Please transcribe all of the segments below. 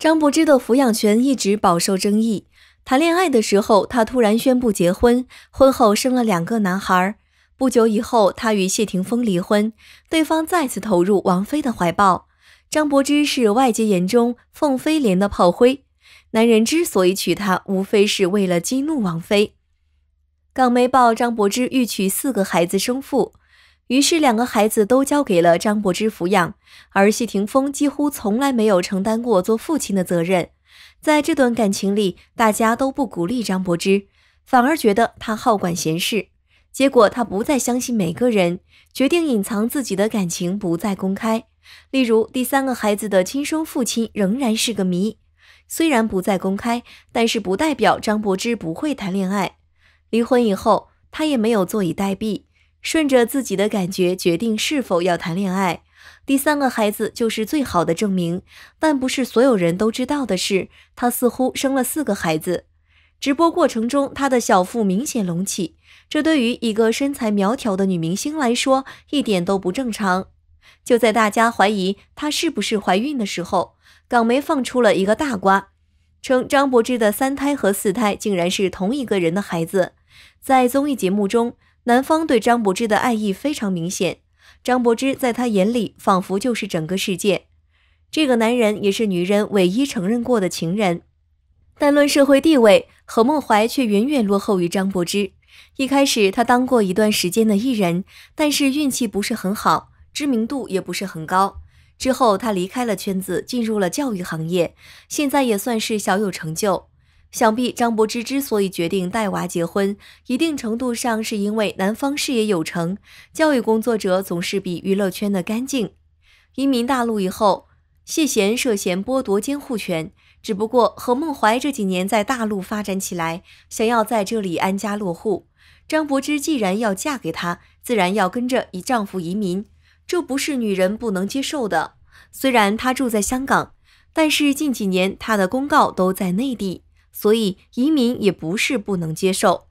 张柏芝的抚养权一直饱受争议。谈恋爱的时候，她突然宣布结婚，婚后生了两个男孩。不久以后，她与谢霆锋离婚，对方再次投入王菲的怀抱。张柏芝是外界眼中“凤飞莲”的炮灰，男人之所以娶她，无非是为了激怒王菲。港媒曝张柏芝欲娶四个孩子生父。于是，两个孩子都交给了张柏芝抚养，而谢霆锋几乎从来没有承担过做父亲的责任。在这段感情里，大家都不鼓励张柏芝，反而觉得他好管闲事。结果，他不再相信每个人，决定隐藏自己的感情，不再公开。例如，第三个孩子的亲生父亲仍然是个谜。虽然不再公开，但是不代表张柏芝不会谈恋爱。离婚以后，他也没有坐以待毙。顺着自己的感觉决定是否要谈恋爱，第三个孩子就是最好的证明，但不是所有人都知道的是，他似乎生了四个孩子，直播过程中他的小腹明显隆起，这对于一个身材苗条的女明星来说一点都不正常。就在大家怀疑她是不是怀孕的时候，港媒放出了一个大瓜，称张柏芝的三胎和四胎竟然是同一个人的孩子，在综艺节目中。男方对张柏芝的爱意非常明显，张柏芝在他眼里仿佛就是整个世界。这个男人也是女人唯一承认过的情人，但论社会地位，何梦怀却远远落后于张柏芝。一开始他当过一段时间的艺人，但是运气不是很好，知名度也不是很高。之后他离开了圈子，进入了教育行业，现在也算是小有成就。想必张柏芝之所以决定带娃结婚，一定程度上是因为男方事业有成，教育工作者总是比娱乐圈的干净。移民大陆以后，谢贤涉嫌剥夺监护权。只不过何孟怀这几年在大陆发展起来，想要在这里安家落户。张柏芝既然要嫁给他，自然要跟着以丈夫移民，这不是女人不能接受的。虽然她住在香港，但是近几年她的公告都在内地。所以移民也不是不能接受。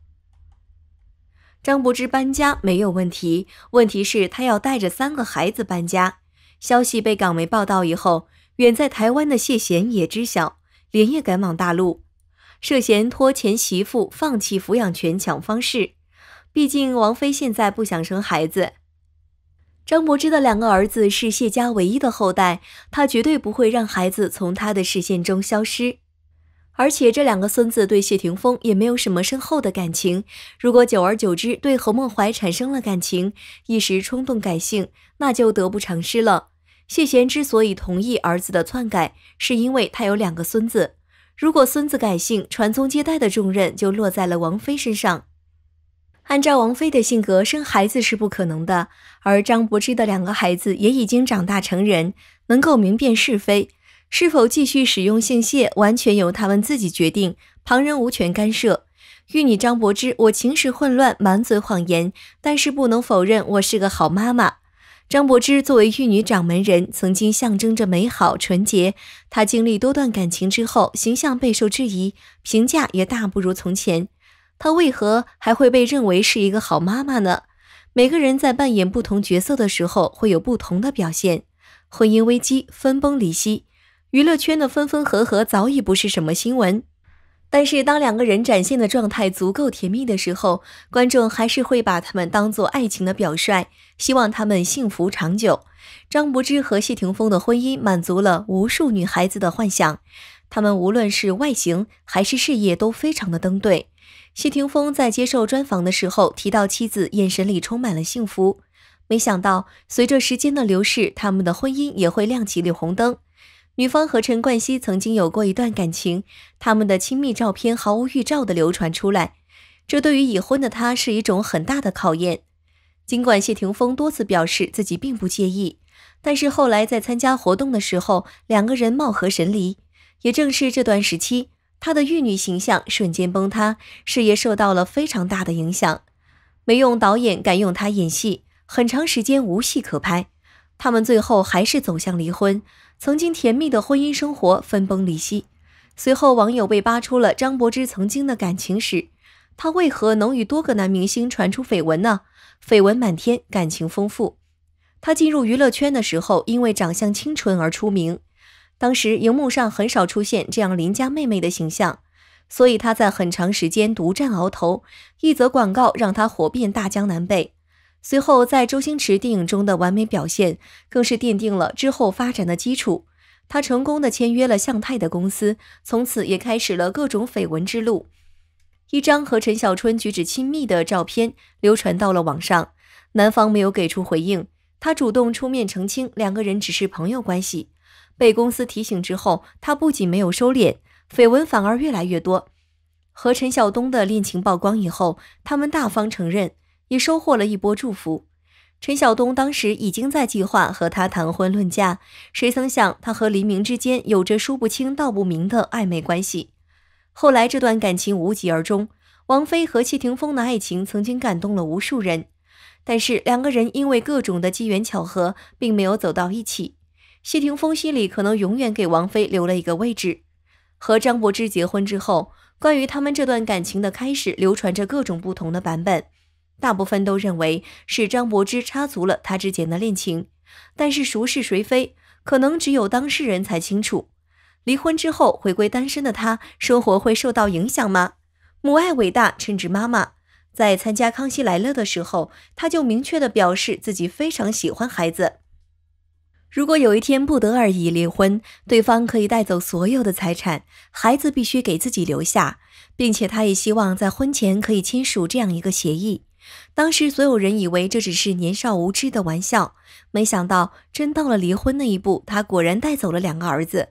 张柏芝搬家没有问题，问题是她要带着三个孩子搬家。消息被港媒报道以后，远在台湾的谢贤也知晓，连夜赶往大陆。涉嫌拖前媳妇放弃抚养权抢方式，毕竟王菲现在不想生孩子。张柏芝的两个儿子是谢家唯一的后代，他绝对不会让孩子从他的视线中消失。而且这两个孙子对谢霆锋也没有什么深厚的感情，如果久而久之对何梦怀产生了感情，一时冲动改姓，那就得不偿失了。谢贤之所以同意儿子的篡改，是因为他有两个孙子，如果孙子改姓，传宗接代的重任就落在了王菲身上。按照王菲的性格，生孩子是不可能的，而张柏芝的两个孩子也已经长大成人，能够明辨是非。是否继续使用姓谢，完全由他们自己决定，旁人无权干涉。玉女张柏芝，我情史混乱，满嘴谎言，但是不能否认我是个好妈妈。张柏芝作为玉女掌门人，曾经象征着美好纯洁。她经历多段感情之后，形象备受质疑，评价也大不如从前。她为何还会被认为是一个好妈妈呢？每个人在扮演不同角色的时候，会有不同的表现。婚姻危机，分崩离析。娱乐圈的分分合合早已不是什么新闻，但是当两个人展现的状态足够甜蜜的时候，观众还是会把他们当做爱情的表率，希望他们幸福长久。张柏芝和谢霆锋的婚姻满足了无数女孩子的幻想，他们无论是外形还是事业都非常的登对。谢霆锋在接受专访的时候提到，妻子眼神里充满了幸福。没想到，随着时间的流逝，他们的婚姻也会亮起绿红灯。女方和陈冠希曾经有过一段感情，他们的亲密照片毫无预兆地流传出来，这对于已婚的他是一种很大的考验。尽管谢霆锋多次表示自己并不介意，但是后来在参加活动的时候，两个人貌合神离。也正是这段时期，他的玉女形象瞬间崩塌，事业受到了非常大的影响，没用导演敢用他演戏，很长时间无戏可拍。他们最后还是走向离婚。曾经甜蜜的婚姻生活分崩离析，随后网友被扒出了张柏芝曾经的感情史，她为何能与多个男明星传出绯闻呢？绯闻满天，感情丰富。她进入娱乐圈的时候，因为长相清纯而出名，当时荧幕上很少出现这样邻家妹妹的形象，所以她在很长时间独占鳌头，一则广告让她火遍大江南北。随后，在周星驰电影中的完美表现，更是奠定了之后发展的基础。他成功的签约了向太的公司，从此也开始了各种绯闻之路。一张和陈小春举止亲密的照片流传到了网上，男方没有给出回应，他主动出面澄清，两个人只是朋友关系。被公司提醒之后，他不仅没有收敛，绯闻反而越来越多。和陈晓东的恋情曝光以后，他们大方承认。也收获了一波祝福。陈晓东当时已经在计划和她谈婚论嫁，谁曾想他和黎明之间有着说不清道不明的暧昧关系。后来这段感情无疾而终。王菲和谢霆锋的爱情曾经感动了无数人，但是两个人因为各种的机缘巧合，并没有走到一起。谢霆锋心里可能永远给王菲留了一个位置。和张柏芝结婚之后，关于他们这段感情的开始，流传着各种不同的版本。大部分都认为是张柏芝插足了他之前的恋情，但是孰是谁非，可能只有当事人才清楚。离婚之后回归单身的他，生活会受到影响吗？母爱伟大，称职妈妈。在参加《康熙来了》的时候，他就明确的表示自己非常喜欢孩子。如果有一天不得而已离婚，对方可以带走所有的财产，孩子必须给自己留下，并且他也希望在婚前可以签署这样一个协议。当时所有人以为这只是年少无知的玩笑，没想到真到了离婚那一步，他果然带走了两个儿子。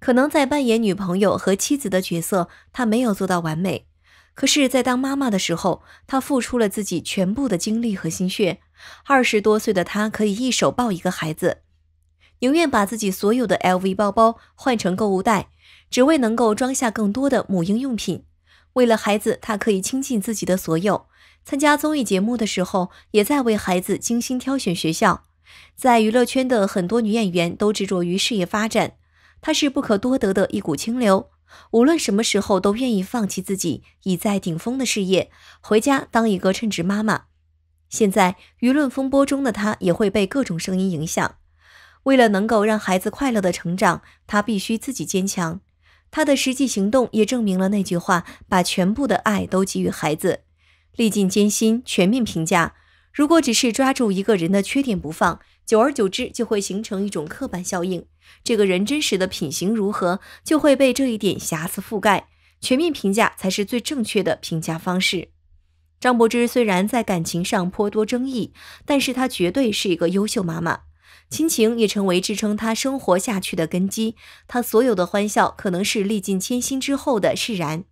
可能在扮演女朋友和妻子的角色，他没有做到完美，可是，在当妈妈的时候，他付出了自己全部的精力和心血。二十多岁的他可以一手抱一个孩子，宁愿把自己所有的 LV 包包换成购物袋，只为能够装下更多的母婴用品。为了孩子，她可以倾尽自己的所有。参加综艺节目的时候，也在为孩子精心挑选学校。在娱乐圈的很多女演员都执着于事业发展，她是不可多得的一股清流。无论什么时候，都愿意放弃自己已在顶峰的事业，回家当一个称职妈妈。现在舆论风波中的她，也会被各种声音影响。为了能够让孩子快乐的成长，她必须自己坚强。他的实际行动也证明了那句话：把全部的爱都给予孩子。历尽艰辛，全面评价。如果只是抓住一个人的缺点不放，久而久之就会形成一种刻板效应。这个人真实的品行如何，就会被这一点瑕疵覆盖。全面评价才是最正确的评价方式。张柏芝虽然在感情上颇多争议，但是她绝对是一个优秀妈妈。亲情也成为支撑他生活下去的根基。他所有的欢笑，可能是历尽千辛之后的释然。